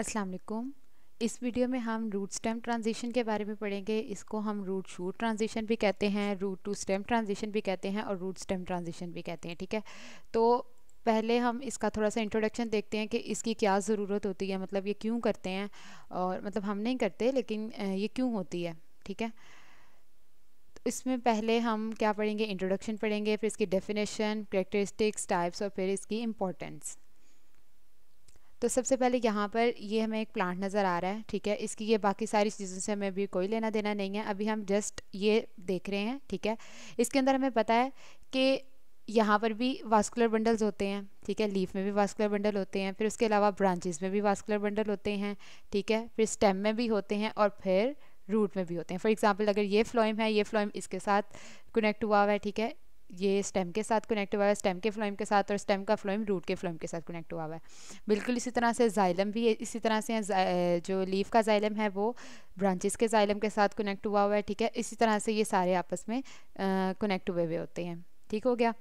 अस्सलाम वालेकुम इस वीडियो में हम रूट स्टेम ट्रांजिशन के बारे में पढ़ेंगे इसको हम रूट शूट ट्रांजिशन भी कहते हैं रूट टू स्टेम ट्रांजिशन भी कहते हैं और रूट स्टेम ट्रांजिशन भी कहते हैं ठीक है तो पहले हम इसका थोड़ा सा इंट्रोडक्शन देखते हैं कि इसकी क्या ज़रूरत होती है मतलब ये क्यों करते हैं और मतलब हम नहीं करते लेकिन ये क्यों होती है ठीक है इसमें पहले हम क्या पढ़ेंगे इंट्रोडक्शन पढ़ेंगे फिर इसकी डेफिनेशन करेक्टरिस्टिक्स टाइप्स और फिर इसकी इम्पोर्टेंस तो सबसे पहले यहाँ पर ये हमें एक प्लांट नज़र आ रहा है ठीक है इसकी ये बाकी सारी चीज़ों से हमें अभी कोई लेना देना नहीं है अभी हम जस्ट ये देख रहे हैं ठीक है इसके अंदर हमें पता है कि यहाँ पर भी वास्कुलर बंडल्स होते हैं ठीक है लीफ में भी वास्कुलर बंडल होते हैं फिर उसके अलावा ब्रांचेज में भी वास्कुलर बंडल होते हैं ठीक है फिर स्टेम में भी होते हैं और फिर रूट में भी होते हैं फॉर एग्जाम्पल अगर ये फ्लोइम है ये फ्लोइम इसके साथ कनेक्ट हुआ हुआ है ठीक है ये स्टेम के साथ कनेक्ट हुआ है स्टेम के फ्लोइम के साथ और स्टेम का फ्लोइम रूट के फ्लोइम के साथ कनेक्ट हुआ हुआ है बिल्कुल इसी तरह से जाइलम भी इसी तरह से जो लीफ का जाइलम है वो ब्रांचेस के जाइलम के साथ कनेक्ट हुआ हुआ है ठीक है इसी तरह से ये सारे आपस में कनेक्ट हुए हुए होते हैं ठीक हो गया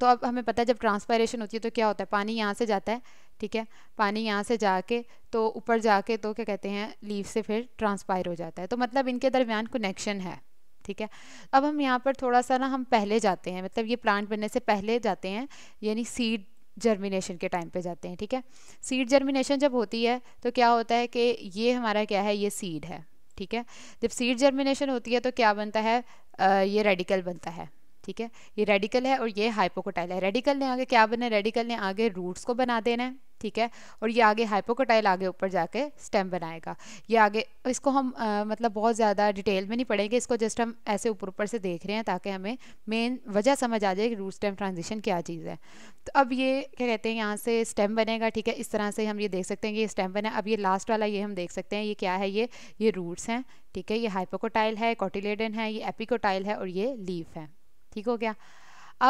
तो अब हमें पता है जब ट्रांसपायरेशन होती है तो क्या होता है पानी यहाँ से जाता है ठीक है पानी यहाँ से जाके तो ऊपर जाके तो क्या कहते हैं लीव से फिर ट्रांसपायर हो जाता है तो मतलब इनके दरमियान कनेक्शन है ठीक है अब हम यहाँ पर थोड़ा सा ना हम पहले जाते हैं मतलब ये प्लांट बनने से पहले जाते हैं यानी सीड जर्मिनेशन के टाइम पे जाते हैं ठीक है सीड जर्मिनेशन जब होती है तो क्या होता है कि ये हमारा क्या है ये सीड है ठीक है जब सीड जर्मिनेशन होती है तो क्या बनता है आ, ये रेडिकल बनता है ठीक है ये रेडिकल है और ये हाइपोकोटाइल है रेडिकल ने आगे क्या बना रेडिकल ने आगे रूट्स को बना देना है ठीक है और ये आगे हाइपोकोटाइल आगे ऊपर जाके स्टेम बनाएगा ये आगे इसको हम आ, मतलब बहुत ज़्यादा डिटेल में नहीं पढ़ेंगे इसको जस्ट हम ऐसे ऊपर ऊपर से देख रहे हैं ताकि हमें मेन वजह समझ आ जाए कि रूट स्टेम ट्रांजिशन क्या चीज़ है तो अब ये क्या कहते हैं यहाँ से स्टेम बनेगा ठीक है इस तरह से हम ये देख सकते हैं कि ये स्टेम बने अब ये लास्ट वाला ये हम देख सकते हैं ये क्या है ये ये रूट्स हैं ठीक है ये हाइपोकोटाइल है कॉटिलेडन है ये एपिकोटाइल है और ये लीफ है ठीक हो गया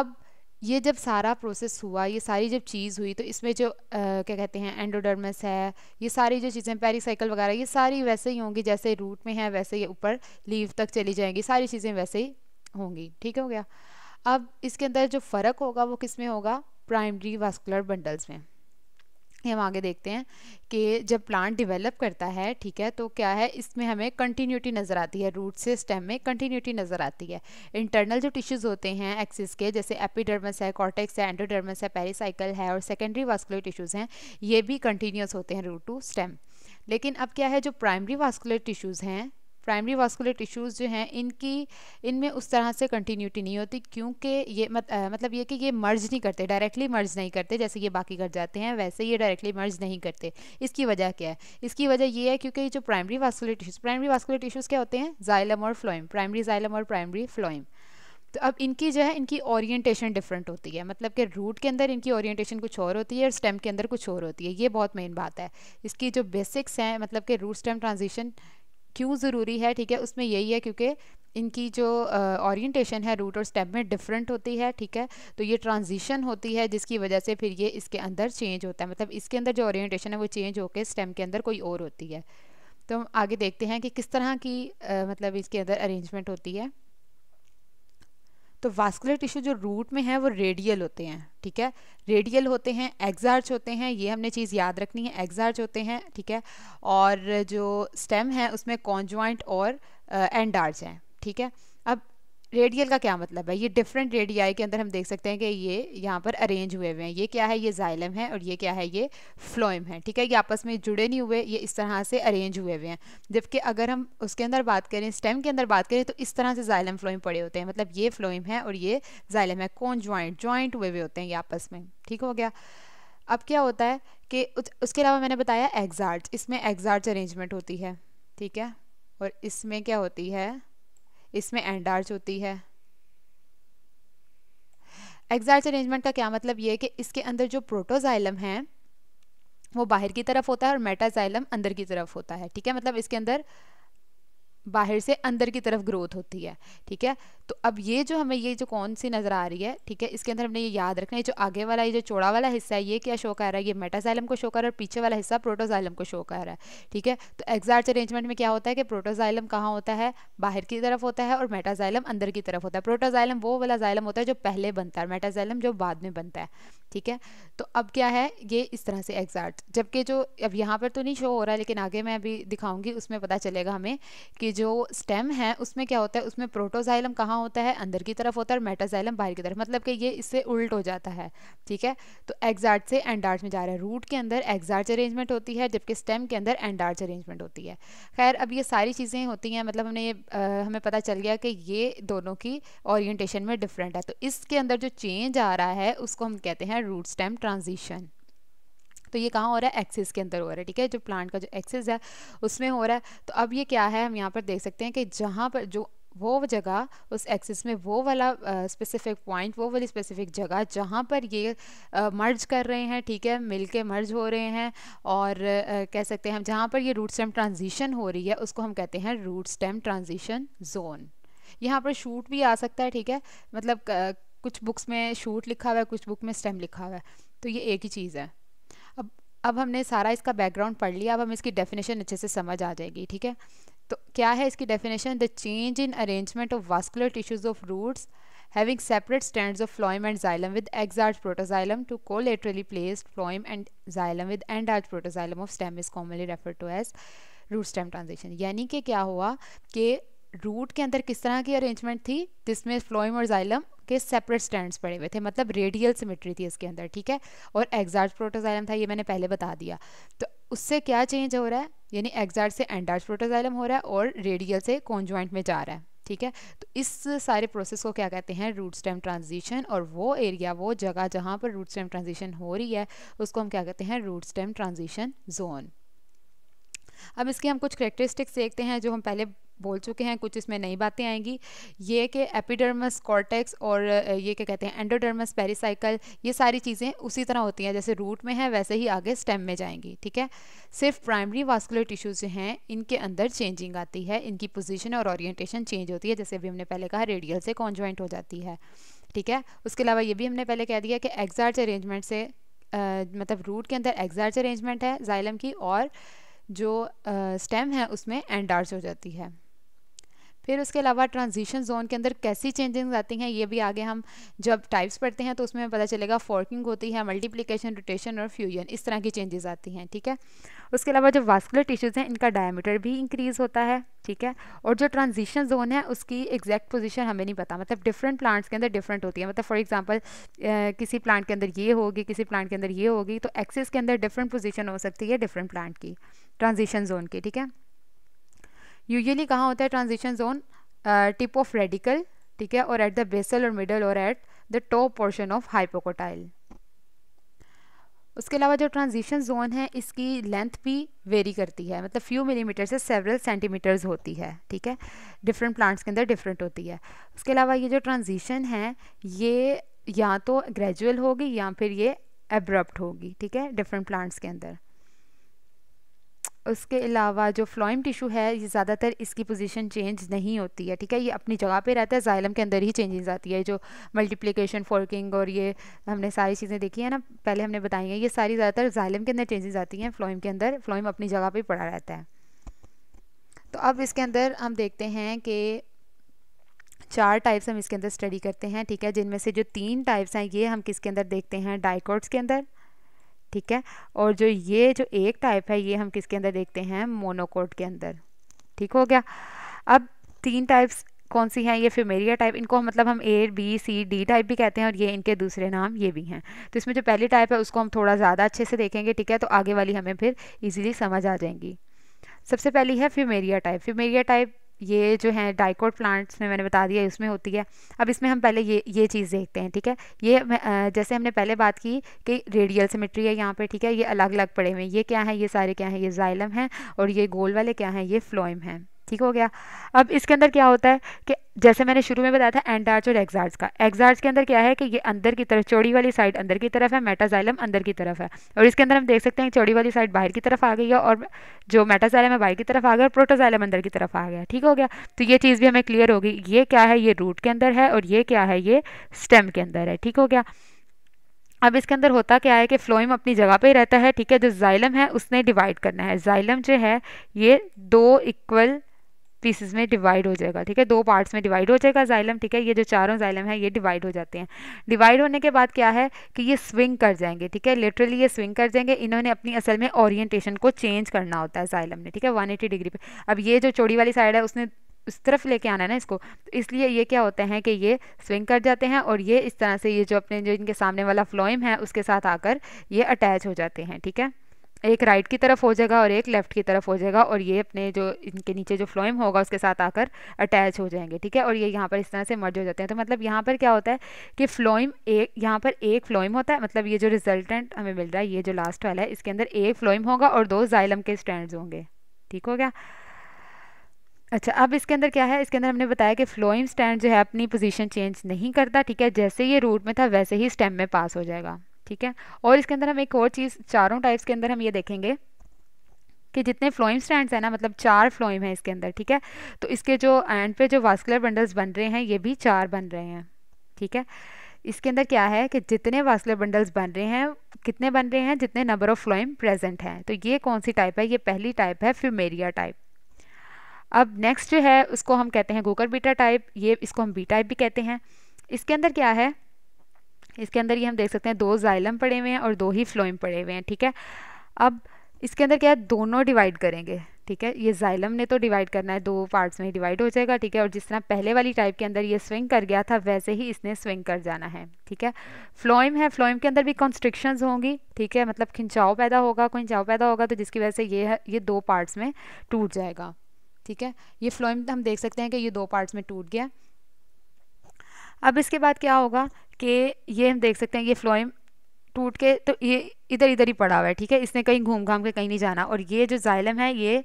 अब ये जब सारा प्रोसेस हुआ ये सारी जब चीज़ हुई तो इसमें जो आ, क्या कहते हैं एंडोडर्मस है ये सारी जो चीज़ें पेरिसाइकिल वगैरह ये सारी वैसे ही होंगी जैसे रूट में है वैसे ये ऊपर लीव तक चली जाएंगी सारी चीज़ें वैसे ही होंगी ठीक हो गया अब इसके अंदर जो फ़र्क होगा वो किस में होगा प्राइमरी वास्कुलर बंडल्स में हम आगे देखते हैं कि जब प्लांट डेवलप करता है ठीक है तो क्या है इसमें हमें कंटिन्यूटी नज़र आती है रूट से स्टेम में कंटिन्यूटी नज़र आती है इंटरनल जो टिश्यूज़ होते हैं एक्सिस के जैसे एपिडर्मस है कॉर्टेक्स है एंडोडर्मस है पेरीसाइकिल है और सेकेंडरी वास्कुलर टिश्यूज़ हैं ये भी कंटिन्यूस होते हैं रूट टू स्टेम लेकिन अब क्या है जो प्राइमरी वास्कुलर टिश्यूज़ हैं प्राइमरी वास्कुलर टिश्यूज़ जो हैं इनकी इनमें उस तरह से कंटिन्यूटी नहीं होती क्योंकि ये मत, आ, मतलब ये कि ये मर्ज नहीं करते डायरेक्टली मर्ज नहीं करते जैसे ये बाकी कर जाते हैं वैसे ये डायरेक्टली मर्ज नहीं करते इसकी वजह क्या है इसकी वजह ये है क्योंकि जो primary vascular tissues primary vascular tissues क्या होते हैं जाइलम और फ्लोइम प्राइमरी जाइलम और प्राइमरी फ्लोइम तो अब इनकी जो है इनकी ओरिएंटेशन डिफरेंट होती है मतलब कि रूट के अंदर इनकी ओरिएंटेशन कुछ और होती है और स्टेम के अंदर कुछ और होती है ये बहुत मेन बात है इसकी जो बेसिक्स हैं मतलब कि रूट स्टेम ट्रांजिशन क्यों ज़रूरी है ठीक है उसमें यही है क्योंकि इनकी जो ओरिएंटेशन है रूट और स्टेप में डिफरेंट होती है ठीक है तो ये ट्रांजिशन होती है जिसकी वजह से फिर ये इसके अंदर चेंज होता है मतलब इसके अंदर जो ओरिएंटेशन है वो चेंज होकर स्टेम के अंदर कोई और होती है तो हम आगे देखते हैं कि किस तरह की आ, मतलब इसके अंदर अरेंजमेंट होती है तो वास्कुलर टिश्यू जो रूट में है वो रेडियल होते हैं ठीक है रेडियल होते हैं एग्जार्च होते हैं ये हमने चीज़ याद रखनी है एग्जार्च होते हैं ठीक है और जो स्टेम है उसमें कॉन्जॉइंट और एंडार्च हैं ठीक है अब रेडियल का क्या मतलब है ये डिफरेंट रेडियाई के अंदर हम देख सकते हैं कि ये यहाँ पर अरेंज हुए हुए हैं ये क्या है ये जाइलम है और ये क्या है ये फ्लोइम है ठीक है ये आपस में जुड़े नहीं हुए ये इस तरह से अरेंज हुए हुए हैं जबकि अगर हम उसके अंदर बात करें स्टेम के अंदर बात करें तो इस तरह से जाइलम फ्लोइम पड़े होते हैं मतलब ये फ्लोइम है और ये जाइलम है कौन ज्वाइंट ज्वाइंट हुए हुए होते हैं ये आपस में ठीक हो गया अब क्या होता है कि उसके अलावा मैंने बताया एग्जार्ट इसमें एग्जार्ट अरेंजमेंट होती है ठीक है और इसमें क्या होती है इसमें एंडार्ज होती है एग्जार्च अरेंजमेंट का क्या मतलब ये है कि इसके अंदर जो प्रोटोजाइलम है वो बाहर की तरफ होता है और मेटाजाइलम अंदर की तरफ होता है ठीक है मतलब इसके अंदर बाहर से अंदर की तरफ ग्रोथ होती है ठीक है तो अब ये जो हमें ये जो कौन सी नज़र आ रही है ठीक है इसके अंदर हमने ये याद रखना है जो आगे वाला ये जो चौड़ा वाला हिस्सा है ये क्या शो कर रहा है ये मेटाजाइलम को शो कर रहा है और पीछे वाला हिस्सा प्रोटोजाइलम को शो कर रहा है ठीक है तो एग्जैक्ट अरेंजमेंट में क्या होता है कि प्रोटोजाइलम कहाँ होता है बाहर की तरफ होता है और मेटाजाइलम अंदर की तरफ होता है प्रोटोजाइलम वो वाला जाइलम होता है जो पहले बनता है मेटाजाइलम जो बाद में बनता है ठीक है तो अब क्या है ये इस तरह से एग्जैक्ट जबकि जो अब यहाँ पर तो नहीं शो हो रहा है लेकिन आगे मैं अभी दिखाऊंगी उसमें पता चलेगा हमें कि जो स्टेम है उसमें क्या होता है उसमें प्रोटोजाइलम कहाँ होता है अंदर की तरफ होता है और मेटाजाइलम बाहर की तरफ मतलब कि ये इससे उल्ट हो जाता है ठीक है तो एग्जार्ट से एंडार्ट में जा रहा है रूट के अंदर एग्जार्ट अरेंजमेंट होती है जबकि स्टेम के अंदर एंडार्ट अरेंजमेंट होती है खैर अब ये सारी चीज़ें होती हैं मतलब हमने ये आ, हमें पता चल गया कि ये दोनों की ओरिएंटेशन में डिफरेंट है तो इसके अंदर जो चेंज आ रहा है उसको हम कहते हैं रूट स्टेम ट्रांजिशन तो ये कहाँ हो रहा है एक्सिस के अंदर हो रहा है ठीक है जो प्लांट का जो एक्सिस है उसमें हो रहा है तो अब ये क्या है हम यहाँ पर देख सकते हैं कि जहाँ पर जो वो जगह उस एक्सिस में वो वाला स्पेसिफिक uh, पॉइंट वो वाली स्पेसिफिक जगह जहाँ पर ये मर्ज uh, कर रहे हैं ठीक है मिल के मर्ज हो रहे हैं और uh, कह सकते हैं हम जहाँ पर ये रूट स्टेम ट्रांजिशन हो रही है उसको हम कहते हैं रूट स्टेम ट्रांजिशन जोन यहाँ पर शूट भी आ सकता है ठीक है मतलब कुछ बुक्स में शूट लिखा हुआ है कुछ बुक में स्टेम लिखा हुआ है तो ये एक ही चीज़ है अब अब हमने सारा इसका बैकग्राउंड पढ़ लिया अब हम इसकी डेफिनेशन अच्छे से समझ आ जाएगी ठीक है तो क्या है इसकी definition the change in arrangement of vascular tissues of roots having separate stand of phloem and xylem with exarch protoxylem to collaterally placed phloem and xylem with endarch protoxylem of stem is commonly refer to as root stem transition यानी कि क्या हुआ कि root के अंदर किस तरह की अरेंजमेंट थी जिसमें फ्लोइम और जाइलम इसके सेपरेट स्टैंड पड़े हुए थे मतलब रेडियल सिमेट्री थी इसके अंदर ठीक है और एक्जार्ट प्रोटोजाइलम था ये मैंने पहले बता दिया तो उससे क्या चेंज हो रहा है यानी एक्जार्ट से एंडार्ट प्रोटोजाइलम हो रहा है और रेडियल से कॉन्जॉइंट में जा रहा है ठीक है तो इस सारे प्रोसेस को क्या कहते हैं रूट स्टेम ट्रांजिशन और वो एरिया वो जगह जहाँ पर रूट स्टेम ट्रांजिशन हो रही है उसको हम क्या कहते हैं रूट स्टेम ट्रांजिशन जोन अब इसके हम कुछ करेक्टरिस्टिक्स देखते हैं जो हम पहले बोल चुके हैं कुछ इसमें नई बातें आएंगी ये कि एपिडर्मस कॉर्टेक्स और ये क्या कहते हैं एंडोडर्मस पेरिसाइकल ये सारी चीज़ें उसी तरह होती हैं जैसे रूट में है वैसे ही आगे स्टेम में जाएंगी ठीक है सिर्फ प्राइमरी वास्कुलर टिश्यूज जो हैं इनके अंदर चेंजिंग आती है इनकी पोजिशन और ऑरिएटेशन चेंज होती है जैसे अभी हमने पहले कहा रेडियल से कॉन्जॉइंट हो जाती है ठीक है उसके अलावा ये भी हमने पहले कह दिया कि एग्जार्ज अरेंजमेंट से आ, मतलब रूट के अंदर एग्जार्ज अरेंजमेंट है जाइलम की और जो स्टेम है उसमें एंडार्ज हो जाती है फिर उसके अलावा ट्रांजिशन जोन के अंदर कैसी चेंजिंग आती हैं ये भी आगे हम जब टाइप्स पढ़ते हैं तो उसमें पता चलेगा फोर्किंग होती है मल्टीप्लिकेशन रोटेशन और फ्यूजन इस तरह की चेंजेस आती हैं ठीक है उसके अलावा जो वास्कुलर टिश्यूज़ हैं इनका डायमीटर भी इंक्रीज़ होता है ठीक है और जो ट्रांजिशन जोन है उसकी एग्जैक्ट पोजिशन हमें नहीं पता मतलब डिफरेंट प्लांट्स के अंदर डिफरेंट होती है मतलब फॉर एग्ज़ाम्पल किसी प्लांट के अंदर ये होगी किसी प्लांट के अंदर ये होगी तो एक्सेस के अंदर डिफरेंट पोजिशन हो सकती है डिफरेंट प्लांट की ट्रांजिशन जोन की ठीक है यूजली कहाँ होता है transition zone tip of radical ठीक है और एट द बेसल और मिडल और at the top portion of hypocotyl उसके अलावा जो ट्रांजिशन जोन है इसकी लेंथ भी वेरी करती है मतलब फ्यू मिलीमीटर से सेवरल सेंटीमीटर्स होती है ठीक है डिफरेंट प्लांट्स के अंदर डिफरेंट होती है उसके अलावा ये जो ट्रांजिशन है ये या तो ग्रेजुअल होगी या फिर ये एब्रप्ट होगी ठीक है डिफरेंट प्लांट्स के अंदर उसके अलावा जो फ्लोइम टिशू है ये ज़्यादातर इसकी पोजीशन चेंज नहीं होती है ठीक है ये अपनी जगह पे रहता है जाइलम के अंदर ही चेंजेस आती है जो मल्टीप्लिकेशन फोर्किंग और ये हमने सारी चीज़ें देखी है ना पहले हमने बताई हैं ये सारी ज़्यादातर जाइलम के अंदर चेंजेस आती हैं फ्लोइम के अंदर फ्लोइम अपनी जगह पर पड़ा रहता है तो अब इसके अंदर हम देखते हैं कि चार टाइप्स हम इसके अंदर स्टडी करते हैं ठीक है जिनमें से जो तीन टाइप्स हैं ये हम किसके अंदर देखते हैं डाइकोट्स के अंदर ठीक है और जो ये जो एक टाइप है ये हम किसके अंदर देखते हैं मोनोकोट के अंदर ठीक हो गया अब तीन टाइप्स कौन सी हैं ये फिमेरिया टाइप इनको मतलब हम A B C D type भी कहते हैं और ये इनके दूसरे नाम ये भी हैं तो इसमें जो पहली टाइप है उसको हम थोड़ा ज़्यादा अच्छे से देखेंगे ठीक है तो आगे वाली हमें फिर ईजिली समझ आ जाएंगी सबसे पहली है फ्यूमेरिया टाइप फ्यूमेरिया टाइप ये जो है डाइकोट प्लांट्स में मैंने बता दिया इसमें होती है अब इसमें हम पहले ये ये चीज़ देखते हैं ठीक है ये जैसे हमने पहले बात की कि रेडियल सिमेट्री है यहाँ पे ठीक है ये अलग अलग पड़े हुए ये क्या है ये सारे क्या हैं ये जाइलम हैं और ये गोल वाले क्या हैं ये फ्लोइम हैं ठीक हो गया अब इसके अंदर क्या होता है कि जैसे मैंने शुरू में बताया था एंडार्च और एग्जार्ज का एग्जार्ज के अंदर क्या है कि ये अंदर की तरफ चौड़ी वाली साइड अंदर की तरफ है मेटाजाइलम अंदर की तरफ है और इसके अंदर हम देख सकते हैं चौड़ी वाली साइड बाहर की तरफ आ गई है और जो मेटाजाइलम है बाहर की तरफ आ गया और प्रोटोजाइलम अंदर की तरफ आ गया ठीक हो गया तो ये चीज़ भी हमें क्लियर होगी ये क्या है ये रूट के अंदर है और ये क्या है ये स्टेम के अंदर है ठीक हो गया अब इसके अंदर होता क्या है कि फ्लोइम अपनी जगह पे ही रहता है ठीक है जो जाइलम है उसने डिवाइड करना है जाइलम जो है ये दो इक्वल पीसेस में डिवाइड हो जाएगा ठीक है दो पार्ट्स में डिवाइड हो जाएगा जाइलम ठीक है ये जो चारों जाइलम है ये डिवाइड हो जाते हैं डिवाइड होने के बाद क्या है कि ये स्विंग कर जाएंगे ठीक है लिटरली ये स्विंग कर जाएंगे इन्होंने अपनी असल में ओरिएंटेशन को चेंज करना होता है जाइलम ने ठीक है एटी डिग्री पर अब ये जो चौड़ी वाली साइड है उसने उस तरफ लेके आना है ना इसको तो इसलिए ये क्या होते हैं कि ये स्विंग कर जाते हैं और ये इस तरह से ये जो अपने जो इनके सामने वाला फ्लोइम है उसके साथ आकर ये अटैच हो जाते हैं ठीक है एक राइट की तरफ हो जाएगा और एक लेफ़्ट की तरफ हो जाएगा और ये अपने जो इनके नीचे जो फ्लोइम होगा उसके साथ आकर अटैच हो जाएंगे ठीक है और ये यहाँ पर इस तरह से मर्ज हो जाते हैं तो मतलब यहाँ पर क्या होता है कि फ्लोइम एक यहाँ पर एक फ्लोइम होता है मतलब ये जो रिजल्टेंट हमें मिल रहा है ये जो लास्ट वाला है इसके अंदर एक फ्लोइम होगा और दो जाइलम के स्टैंड होंगे ठीक हो गया अच्छा अब इसके अंदर क्या है इसके अंदर हमने बताया कि फ्लोइम स्टैंड जो है अपनी पोजीशन चेंज नहीं करता ठीक है जैसे ये रूट में था वैसे ही स्टेम में पास हो जाएगा ठीक है और इसके अंदर हम एक और चीज़ चारों टाइप्स के अंदर हम ये देखेंगे कि जितने फ्लोइम स्टैंड्स हैं ना मतलब चार फ्लोइम हैं इसके अंदर ठीक है तो इसके जो एंड पे जो वास्कुलर बंडल्स बन रहे हैं ये भी चार बन रहे हैं ठीक है इसके अंदर क्या है कि जितने वास्कुलर बंडल्स बन रहे हैं कितने बन रहे हैं जितने नंबर ऑफ फ्लोइम प्रेजेंट हैं तो ये कौन सी टाइप है ये पहली टाइप है फ्यूमेरिया टाइप अब नेक्स्ट जो है उसको हम कहते हैं गोकर बीटा टाइप ये इसको हम बी टाइप भी कहते हैं इसके अंदर क्या है इसके अंदर ये हम देख सकते हैं दो जाइलम पड़े हुए हैं और दो ही फ्लोइम पड़े हुए हैं ठीक है अब इसके अंदर क्या है दोनों डिवाइड करेंगे ठीक है ये जाइलम ने तो डिवाइड करना है दो पार्ट्स में डिवाइड हो जाएगा ठीक है और जिस तरह पहले वाली टाइप के अंदर ये स्विंग कर गया था वैसे ही इसने स्विंग कर जाना है ठीक है फ्लोइम है फ्लोइम के अंदर भी कॉन्स्ट्रिक्शन होंगी ठीक है मतलब खिंचाव पैदा होगा खिंचाव पैदा होगा तो जिसकी वजह से ये है ये दो पार्ट्स में टूट जाएगा ठीक है ये फ्लोइम हम देख सकते हैं कि ये दो पार्ट्स में टूट गया अब इसके बाद क्या होगा कि ये हम देख सकते हैं ये फ्लोइम टूट के तो ये इधर इधर ही पड़ा हुआ है ठीक है इसने कहीं घूम घाम के कहीं नहीं जाना और ये जो जाइलम है ये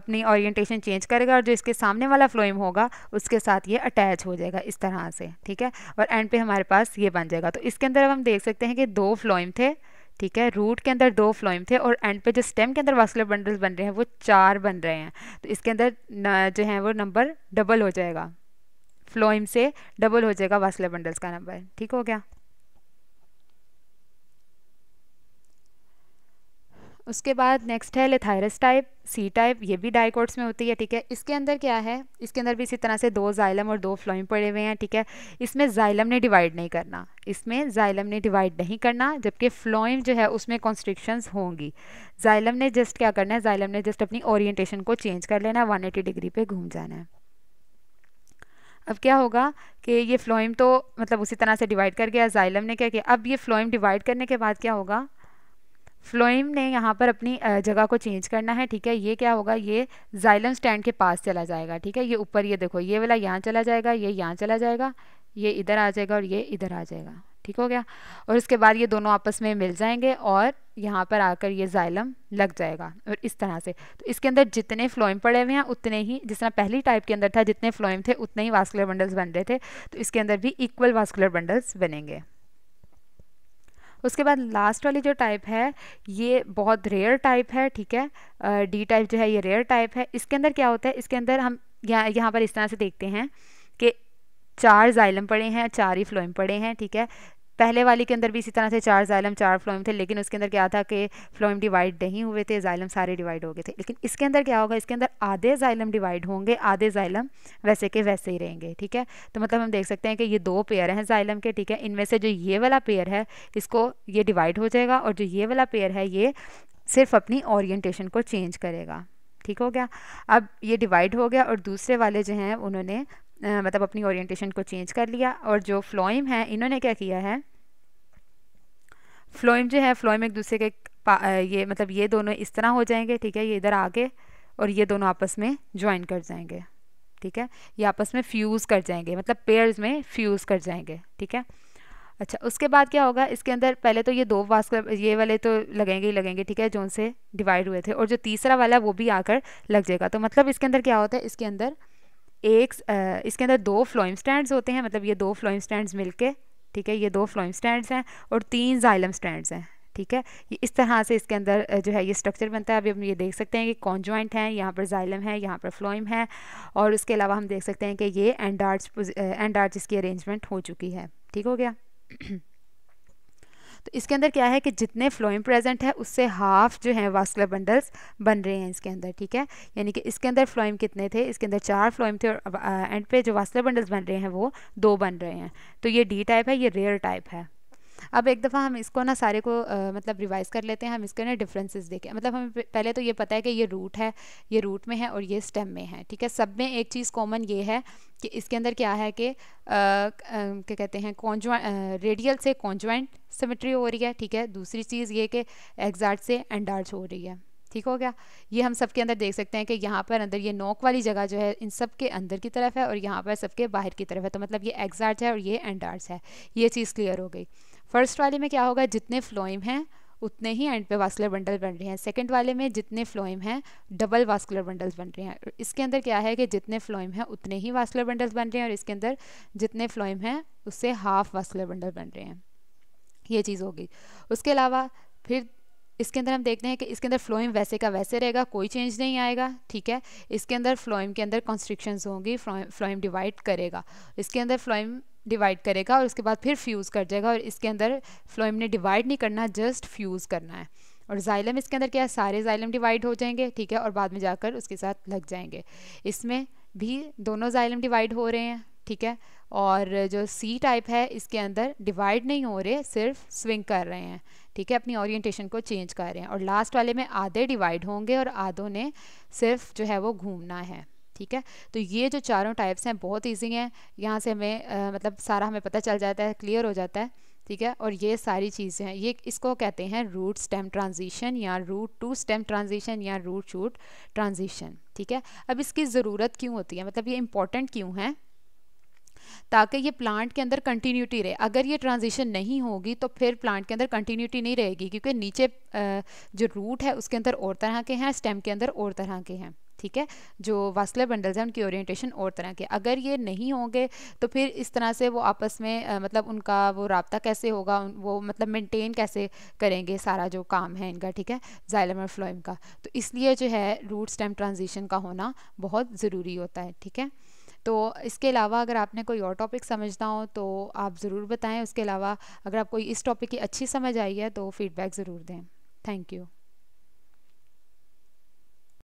अपनी ओरिएंटेशन चेंज करेगा और जो इसके सामने वाला फ्लोइम होगा उसके साथ ये अटैच हो जाएगा इस तरह से ठीक है और एंड पे हमारे पास ये बन जाएगा तो इसके अंदर अब हम देख सकते हैं कि दो फ्लोइम थे ठीक है रूट के अंदर दो फ्लोइम थे और एंड पे जो स्टेम के अंदर वास्कुलर बंडल्स बन रहे हैं वो चार बन रहे हैं तो इसके अंदर जो है वो नंबर डबल हो जाएगा फ्लोइम से डबल हो जाएगा वासलर बंडल्स का नंबर ठीक हो गया उसके बाद नेक्स्ट है लेथायरस टाइप सी टाइप ये भी डाइकोट्स में होती है ठीक है इसके अंदर क्या है इसके अंदर भी इसी तरह से दो जाइलम और दो फ्लोइम पड़े हुए हैं ठीक है इसमें जाइलम ने डिवाइड नहीं करना इसमें जाइलम ने डिवाइड नहीं करना जबकि फ्लोइम जो है उसमें कॉन्स्ट्रिक्शंस होंगी जाइलम ने जस्ट क्या करना है जाइलम ने जस्ट अपनी ओरिएंटेशन को चेंज कर लेना है वन डिग्री पर घूम जाना है अब क्या होगा कि ये फ्लोइम तो मतलब उसी तरह से डिवाइड कर गया जाइलम ने क्या किया अब ये फ्लोइम डिवाइड करने के बाद क्या होगा फ्लोइम ने यहाँ पर अपनी जगह को चेंज करना है ठीक है ये क्या होगा ये जाइलम स्टैंड के पास चला जाएगा ठीक है ये ऊपर ये देखो ये वाला यहाँ चला जाएगा ये यहाँ चला जाएगा ये इधर आ जाएगा और ये इधर आ जाएगा ठीक हो गया और उसके बाद ये दोनों आपस में मिल जाएंगे और यहाँ पर आकर ये जाइलम लग जाएगा और इस तरह से तो इसके अंदर जितने फ्लोइम पड़े हुए हैं उतने ही जिस तरह पहली टाइप के अंदर था जितने फ्लोइम थे उतने ही वास्कुलर बंडल्स बन रहे थे तो इसके अंदर भी इक्वल वास्कुलर बंडल्स बनेंगे उसके बाद लास्ट वाली जो टाइप है ये बहुत रेयर टाइप है ठीक है डी टाइप जो है ये रेयर टाइप है इसके अंदर क्या होता है इसके अंदर हम यहाँ यहाँ पर इस तरह से देखते हैं कि चार जाइलम पड़े हैं चार ही फ्लोइम पड़े हैं ठीक है पहले वाली के अंदर भी इसी तरह से चार जायलम चार फ्लोइम थे लेकिन उसके अंदर क्या था कि फ्लोइम डिवाइड नहीं हुए थे जायलम सारे डिवाइड हो गए थे लेकिन इसके अंदर क्या होगा इसके अंदर आधे जाइलम डिवाइड होंगे आधे जाइलम वैसे के वैसे ही रहेंगे ठीक है तो मतलब हम देख सकते हैं कि ये दो पेयर हैं जायलम के ठीक है इनमें से जो ये वाला पेयर है इसको ये डिवाइड हो जाएगा और जो ये वाला पेयर है ये सिर्फ अपनी ओरिएंटेशन को चेंज करेगा ठीक हो गया अब ये डिवाइड हो गया और दूसरे वाले जो हैं उन्होंने मतलब अपनी ओरिएंटेशन को चेंज कर लिया और जो फ्लोइम है इन्होंने क्या किया है फ्लोइम जो है फ्लोइम एक दूसरे के ये मतलब ये दोनों इस तरह हो जाएंगे ठीक है ये इधर आगे और ये दोनों आपस में ज्वाइन कर जाएंगे ठीक है ये आपस में फ्यूज़ कर जाएंगे मतलब पेयर्स में फ्यूज़ कर जाएंगे ठीक है अच्छा उसके बाद क्या होगा इसके अंदर पहले तो ये दो वास्कुलर ये वाले तो लगेंगे ही लगेंगे ठीक है जो उनसे डिवाइड हुए थे और जो तीसरा वाला वो भी आकर लग जाएगा तो मतलब इसके अंदर क्या होता है इसके अंदर एक इसके अंदर दो फ्लोइम स्टैंड्स होते हैं मतलब ये दो फ्लोइम स्टैंड्स मिलके ठीक है ये दो फ्लोइम स्टैंड्स हैं और तीन जाइलम स्टैंड्स हैं ठीक है ये इस तरह से इसके अंदर जो है ये स्ट्रक्चर बनता है अभी हम ये देख सकते हैं कि कॉन्जॉइंट है यहाँ पर जाइलम है यहाँ पर फ्लोइम है और उसके अलावा हम देख सकते हैं कि ये एंडार्च एंडार्च इसकी अरेंजमेंट हो चुकी है ठीक हो गया तो इसके अंदर क्या है कि जितने फ्लोइम प्रेजेंट है उससे हाफ जो है वास्कुलर बंडल्स बन रहे हैं इसके अंदर ठीक है यानी कि इसके अंदर फ्लोइम कितने थे इसके अंदर चार फ्लोइम थे और एंड पे जो वास्कुलर बंडल्स बन रहे हैं वो दो बन रहे हैं तो ये डी टाइप है ये रेयर टाइप है अब एक दफ़ा हम इसको ना सारे को आ, मतलब रिवाइज कर लेते हैं हम इसके ना डिफरेंसेस देखें मतलब हमें पहले तो ये पता है कि ये रूट है ये रूट में है और ये स्टेम में है ठीक है सब में एक चीज़ कॉमन ये है कि इसके अंदर क्या है कि क्या कहते हैं कॉन्जुआ रेडियल से कॉन्जुएंट सिमेट्री हो रही है ठीक है दूसरी चीज़ ये कि एग्जार्ट से एंडार्ज हो रही है ठीक हो गया ये हम सब के अंदर देख सकते हैं कि यहाँ पर अंदर ये नोक वाली जगह जो है इन सब के अंदर की तरफ है और यहाँ पर सबके बाहर की तरफ है तो मतलब ये एग्जार्ट है और ये एंडार्ज है ये चीज़ क्लियर हो गई फर्स्ट वाले में क्या होगा जितने फ्लोइम हैं उतने ही एंड पे वास्कुलर बंडल बन रहे हैं सेकंड वाले में जितने फ्लोइम हैं डबल वास्कुलर बंडल्स बन रहे हैं इसके अंदर क्या है कि जितने फ्लोइम हैं उतने ही वास्कुलर बंडल्स बन रहे हैं और इसके अंदर जितने फ्लोइम हैं उससे हाफ वास्कुलर बंडल बन रहे हैं ये चीज़ होगी उसके अलावा फिर इसके अंदर हम देखते हैं कि इसके अंदर फ्लोइम वैसे का वैसे रहेगा कोई चेंज नहीं आएगा ठीक है इसके अंदर फ्लोइम के अंदर कॉन्स्ट्रिक्शंस होंगी फ्लोइम डिवाइड करेगा इसके अंदर फ्लोइम डिवाइड करेगा और उसके बाद फिर फ्यूज़ कर जाएगा और इसके अंदर फ्लोएम ने डिवाइड नहीं करना जस्ट फ्यूज़ करना है और जाइलम इसके अंदर क्या है सारे जाइलम डिवाइड हो जाएंगे ठीक है और बाद में जाकर उसके साथ लग जाएंगे इसमें भी दोनों जाइलम डिवाइड हो रहे हैं ठीक है और जो सी टाइप है इसके अंदर डिवाइड नहीं हो रहे सिर्फ स्विंग कर रहे हैं ठीक है अपनी ओरिएंटेशन को चेंज कर रहे हैं और लास्ट वाले में आधे डिवाइड होंगे और आधों ने सिर्फ जो है वो घूमना है ठीक है तो ये जो चारों टाइप्स हैं बहुत ईजी हैं यहाँ से हमें आ, मतलब सारा हमें पता चल जाता है क्लियर हो जाता है ठीक है और ये सारी चीज़ें हैं ये इसको कहते हैं रूट स्टेम ट्रांजिशन या रूट टू स्टेम ट्रांजिशन या रूट शूट ट्रांजिशन ठीक है अब इसकी ज़रूरत क्यों होती है मतलब ये इंपॉर्टेंट क्यों है ताकि ये प्लांट के अंदर कंटिन्यूटी रहे अगर ये ट्रांजिशन नहीं होगी तो फिर प्लांट के अंदर कंटिन्यूटी नहीं रहेगी क्योंकि नीचे जो रूट है उसके अंदर और तरह के हैं स्टेम के अंदर और तरह के हैं ठीक है जो वास्कुलर बंडल्स हैं उनकी ओरिएंटेशन और तरह के अगर ये नहीं होंगे तो फिर इस तरह से वो आपस में आ, मतलब उनका वो रबता कैसे होगा वो मतलब मेंटेन कैसे करेंगे सारा जो काम है इनका ठीक है जाइलम और फ्लोइम का तो इसलिए जो है रूट स्टेम ट्रांजिशन का होना बहुत ज़रूरी होता है ठीक है तो इसके अलावा अगर आपने कोई और टॉपिक समझना हो तो आप ज़रूर बताएं उसके अलावा अगर आप कोई इस टॉपिक की अच्छी समझ आई है तो फीडबैक ज़रूर दें थैंक यू